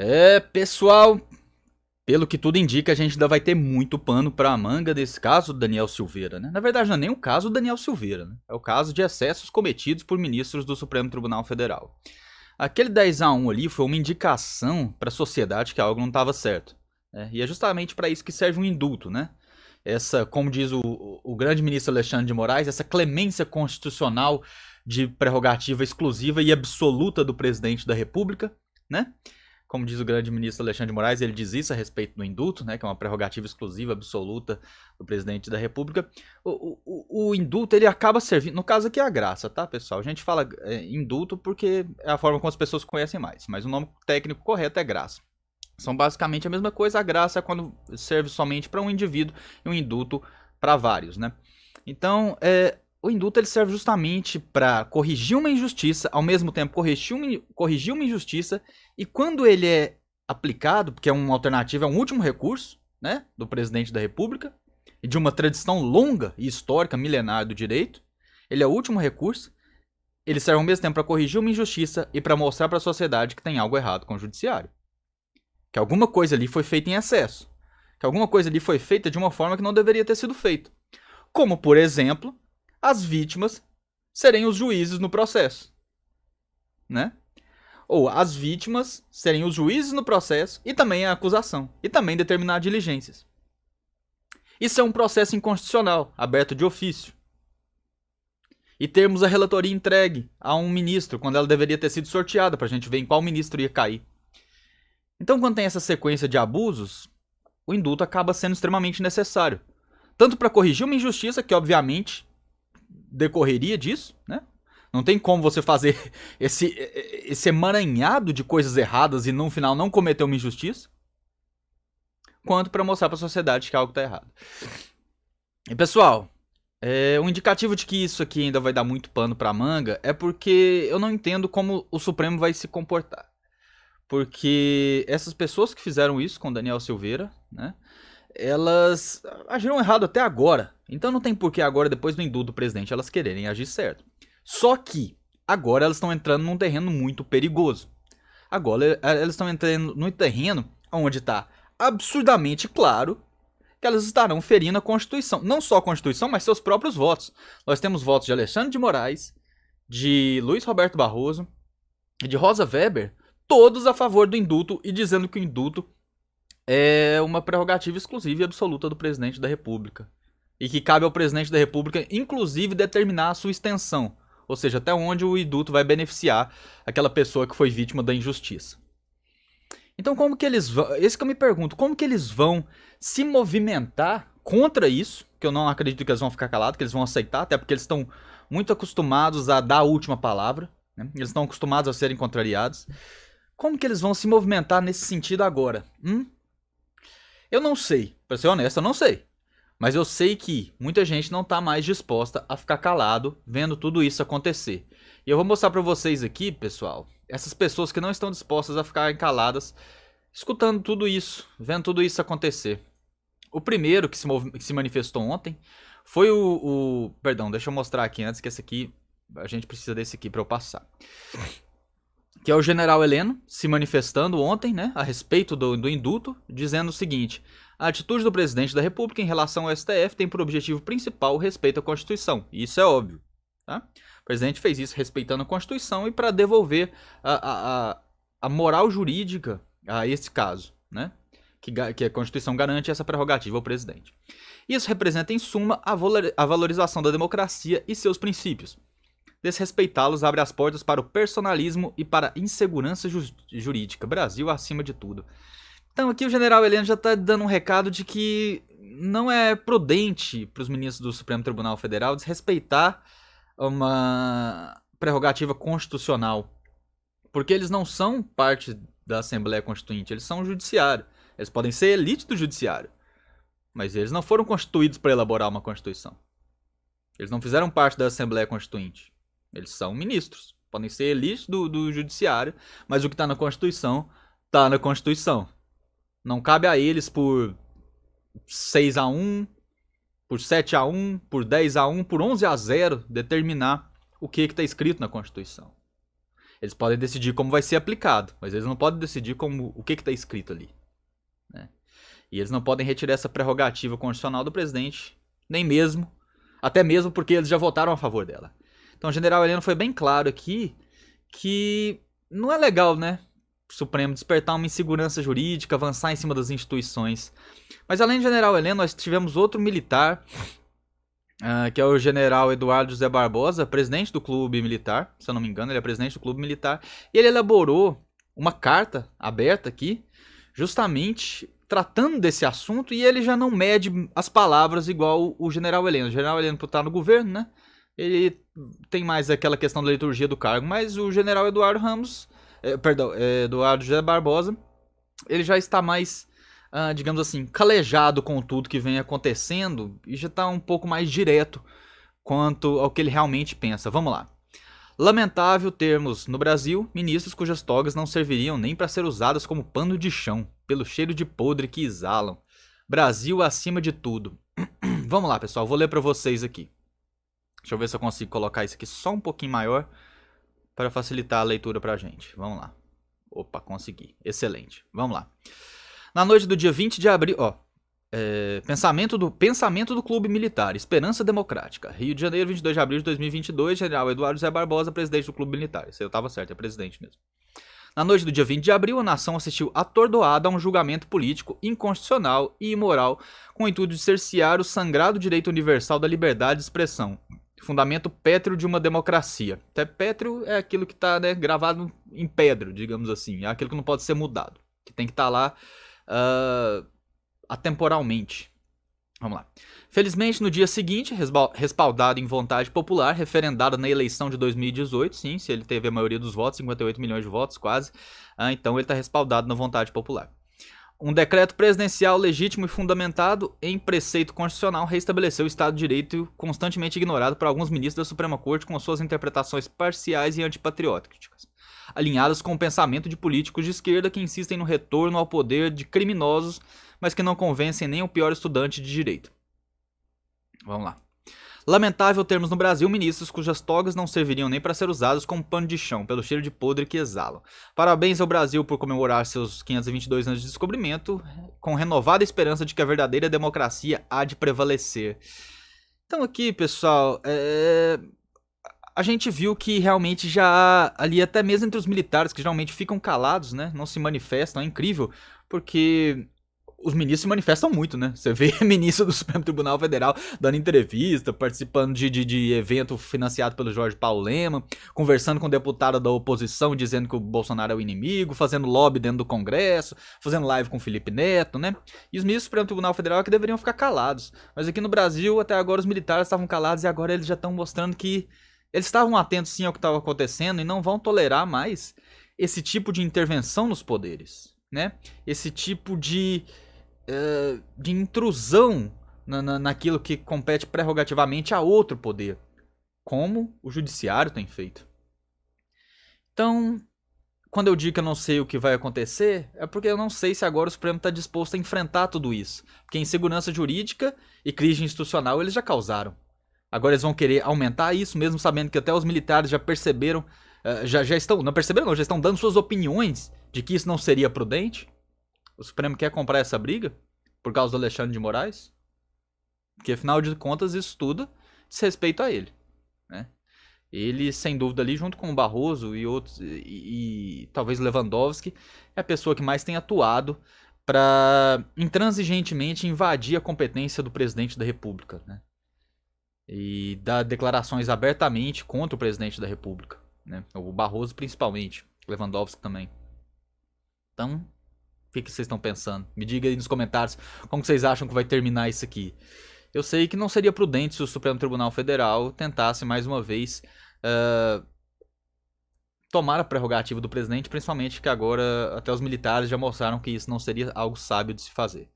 É, pessoal, pelo que tudo indica, a gente ainda vai ter muito pano para a manga desse caso do Daniel Silveira, né? Na verdade, não é nem o caso do Daniel Silveira, né? É o caso de excessos cometidos por ministros do Supremo Tribunal Federal. Aquele 10 a 1 ali foi uma indicação para a sociedade que algo não estava certo. Né? E é justamente para isso que serve um indulto, né? Essa, como diz o, o grande ministro Alexandre de Moraes, essa clemência constitucional de prerrogativa exclusiva e absoluta do presidente da República, né? Como diz o grande ministro Alexandre de Moraes, ele diz isso a respeito do indulto, né, que é uma prerrogativa exclusiva, absoluta do presidente da República. O, o, o indulto ele acaba servindo, no caso aqui é a graça, tá, pessoal? A gente fala é, indulto porque é a forma como as pessoas conhecem mais, mas o nome técnico correto é graça. São basicamente a mesma coisa, a graça é quando serve somente para um indivíduo e um indulto para vários, né? Então, é, o induto ele serve justamente para corrigir uma injustiça, ao mesmo tempo corrigir uma, corrigir uma injustiça, e quando ele é aplicado, porque é uma alternativa, é um último recurso né, do presidente da República, e de uma tradição longa e histórica milenar do direito, ele é o último recurso, ele serve ao mesmo tempo para corrigir uma injustiça e para mostrar para a sociedade que tem algo errado com o judiciário. Que alguma coisa ali foi feita em excesso. Que alguma coisa ali foi feita de uma forma que não deveria ter sido feita. Como, por exemplo, as vítimas serem os juízes no processo. Né? Ou as vítimas serem os juízes no processo e também a acusação, e também determinar diligências. Isso é um processo inconstitucional, aberto de ofício. E termos a relatoria entregue a um ministro, quando ela deveria ter sido sorteada, para a gente ver em qual ministro ia cair. Então, quando tem essa sequência de abusos, o indulto acaba sendo extremamente necessário. Tanto para corrigir uma injustiça, que obviamente decorreria disso, né? Não tem como você fazer esse, esse emaranhado de coisas erradas e no final não cometer uma injustiça, quanto para mostrar para a sociedade que algo está errado. E pessoal, é, um indicativo de que isso aqui ainda vai dar muito pano para manga é porque eu não entendo como o Supremo vai se comportar. Porque essas pessoas que fizeram isso com Daniel Silveira, né? elas agiram errado até agora. Então não tem por que agora, depois do indulto do presidente, elas quererem agir certo. Só que agora elas estão entrando num terreno muito perigoso. Agora eh, eh, elas estão entrando num terreno onde está absurdamente claro que elas estarão ferindo a Constituição. Não só a Constituição, mas seus próprios votos. Nós temos votos de Alexandre de Moraes, de Luiz Roberto Barroso e de Rosa Weber, todos a favor do indulto e dizendo que o indulto é uma prerrogativa exclusiva e absoluta do presidente da República. E que cabe ao presidente da República, inclusive, determinar a sua extensão, ou seja, até onde o induto vai beneficiar aquela pessoa que foi vítima da injustiça. Então, como que eles vão. Esse que eu me pergunto, como que eles vão se movimentar contra isso? Que eu não acredito que eles vão ficar calados, que eles vão aceitar, até porque eles estão muito acostumados a dar a última palavra. Né? Eles estão acostumados a serem contrariados. Como que eles vão se movimentar nesse sentido agora? Hum? Eu não sei, para ser honesto, eu não sei. Mas eu sei que muita gente não tá mais disposta a ficar calado vendo tudo isso acontecer. E eu vou mostrar para vocês aqui, pessoal, essas pessoas que não estão dispostas a ficarem caladas, escutando tudo isso, vendo tudo isso acontecer. O primeiro que se, que se manifestou ontem foi o, o, Perdão, deixa eu mostrar aqui antes que esse aqui. A gente precisa desse aqui para eu passar que é o general Heleno se manifestando ontem né, a respeito do, do indulto, dizendo o seguinte: a atitude do presidente da República em relação ao STF tem por objetivo principal o respeito à Constituição. Isso é óbvio. Tá? O presidente fez isso respeitando a Constituição e para devolver a, a, a moral jurídica a esse caso, né? Que, que a Constituição garante essa prerrogativa ao presidente. Isso representa, em suma, a valorização da democracia e seus princípios Desrespeitá-los abre as portas para o personalismo e para a insegurança ju jurídica. Brasil acima de tudo. Então aqui o general Heleno já está dando um recado de que não é prudente para os ministros do Supremo Tribunal Federal desrespeitar uma prerrogativa constitucional. Porque eles não são parte da Assembleia Constituinte, eles são o judiciário. Eles podem ser elite do judiciário. Mas eles não foram constituídos para elaborar uma Constituição. Eles não fizeram parte da Assembleia Constituinte. Eles são ministros. Podem ser elis do, do judiciário, mas o que está na Constituição, está na Constituição. Não cabe a eles por 6 a 1 por 7 a 1 por 10 a 1 por 11 a 0 determinar o que está escrito na Constituição. Eles podem decidir como vai ser aplicado, mas eles não podem decidir como o que está escrito ali. Né? E eles não podem retirar essa prerrogativa constitucional do presidente, nem mesmo, até mesmo porque eles já votaram a favor dela. Então o general Heleno foi bem claro aqui que não é legal, né? Supremo despertar uma insegurança jurídica, avançar em cima das instituições. Mas além do general Heleno, nós tivemos outro militar, uh, que é o general Eduardo José Barbosa, presidente do clube militar, se eu não me engano, ele é presidente do clube militar, e ele elaborou uma carta aberta aqui, justamente tratando desse assunto, e ele já não mede as palavras igual o general Heleno. O general Heleno, por estar no governo, né? ele tem mais aquela questão da liturgia do cargo, mas o general Eduardo Ramos, eh, perdão, eh, Eduardo José Barbosa, ele já está mais, ah, digamos assim, calejado com tudo que vem acontecendo e já está um pouco mais direto quanto ao que ele realmente pensa. Vamos lá. Lamentável termos no Brasil ministros cujas togas não serviriam nem para ser usadas como pano de chão, pelo cheiro de podre que exalam. Brasil acima de tudo. Vamos lá, pessoal, vou ler para vocês aqui. Deixa eu ver se eu consigo colocar isso aqui só um pouquinho maior para facilitar a leitura para a gente. Vamos lá. Opa, consegui. Excelente. Vamos lá. Na noite do dia 20 de abril, ó, é, pensamento, do, pensamento do Clube Militar, Esperança Democrática. Rio de Janeiro, 22 de abril de 2022, General Eduardo Zé Barbosa, presidente do Clube Militar. Isso eu estava certo, é presidente mesmo. Na noite do dia 20 de abril, a nação assistiu atordoada a um julgamento político, inconstitucional e imoral, com o intuito de cercear o sangrado direito universal da liberdade de expressão, fundamento pétreo de uma democracia. Até pétreo é aquilo que está né, gravado em pedra, digamos assim. É aquilo que não pode ser mudado. Que tem que estar tá lá uh, atemporalmente. Vamos lá. Felizmente, no dia seguinte, respaldado em vontade popular, referendado na eleição de 2018, sim, se ele teve a maioria dos votos, 58 milhões de votos quase, uh, então ele está respaldado na vontade popular. Um decreto presidencial legítimo e fundamentado em preceito constitucional reestabeleceu o Estado de Direito, constantemente ignorado por alguns ministros da Suprema Corte com suas interpretações parciais e antipatrióticas, alinhadas com o pensamento de políticos de esquerda que insistem no retorno ao poder de criminosos, mas que não convencem nem o pior estudante de direito. Vamos lá. Lamentável termos no Brasil ministros cujas togas não serviriam nem para ser usados como pano de chão, pelo cheiro de podre que exalam. Parabéns ao Brasil por comemorar seus 522 anos de descobrimento, com renovada esperança de que a verdadeira democracia há de prevalecer. Então aqui, pessoal, é... a gente viu que realmente já ali até mesmo entre os militares que geralmente ficam calados, né, não se manifestam, é incrível, porque os ministros se manifestam muito, né? Você vê ministro do Supremo Tribunal Federal dando entrevista, participando de, de, de evento financiado pelo Jorge Paulo Lema, conversando com deputada da oposição dizendo que o Bolsonaro é o inimigo, fazendo lobby dentro do Congresso, fazendo live com o Felipe Neto, né? E os ministros do Supremo Tribunal Federal é que deveriam ficar calados. Mas aqui no Brasil, até agora, os militares estavam calados e agora eles já estão mostrando que eles estavam atentos sim ao que estava acontecendo e não vão tolerar mais esse tipo de intervenção nos poderes, né? Esse tipo de de intrusão na, na, naquilo que compete prerrogativamente a outro poder, como o judiciário tem feito. Então, quando eu digo que eu não sei o que vai acontecer, é porque eu não sei se agora o Supremo está disposto a enfrentar tudo isso. Porque insegurança jurídica e crise institucional eles já causaram. Agora eles vão querer aumentar isso, mesmo sabendo que até os militares já perceberam, já, já estão, não perceberam não, já estão dando suas opiniões de que isso não seria prudente. O Supremo quer comprar essa briga? Por causa do Alexandre de Moraes? Porque, afinal de contas, isso tudo diz respeito a ele. Né? Ele, sem dúvida, ali, junto com o Barroso e outros, e, e talvez Lewandowski, é a pessoa que mais tem atuado para intransigentemente invadir a competência do presidente da República. Né? E dar declarações abertamente contra o presidente da República. Né? O Barroso, principalmente. Lewandowski também. Então, que, que vocês estão pensando? Me diga aí nos comentários como vocês acham que vai terminar isso aqui. Eu sei que não seria prudente se o Supremo Tribunal Federal tentasse mais uma vez uh, tomar a prerrogativa do presidente, principalmente que agora até os militares já mostraram que isso não seria algo sábio de se fazer.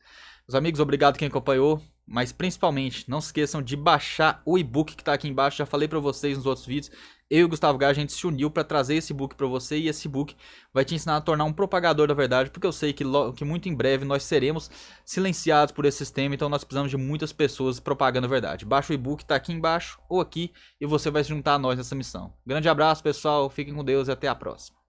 Meus amigos, obrigado quem acompanhou. Mas principalmente, não se esqueçam de baixar o e-book que está aqui embaixo. Já falei para vocês nos outros vídeos. Eu e o Gustavo Gá, a gente se uniu para trazer esse book para você e esse book vai te ensinar a tornar um propagador da verdade, porque eu sei que, que muito em breve nós seremos silenciados por esse sistema, então nós precisamos de muitas pessoas propagando a verdade. Baixa o e-book, está aqui embaixo ou aqui e você vai se juntar a nós nessa missão. Grande abraço, pessoal. Fiquem com Deus e até a próxima.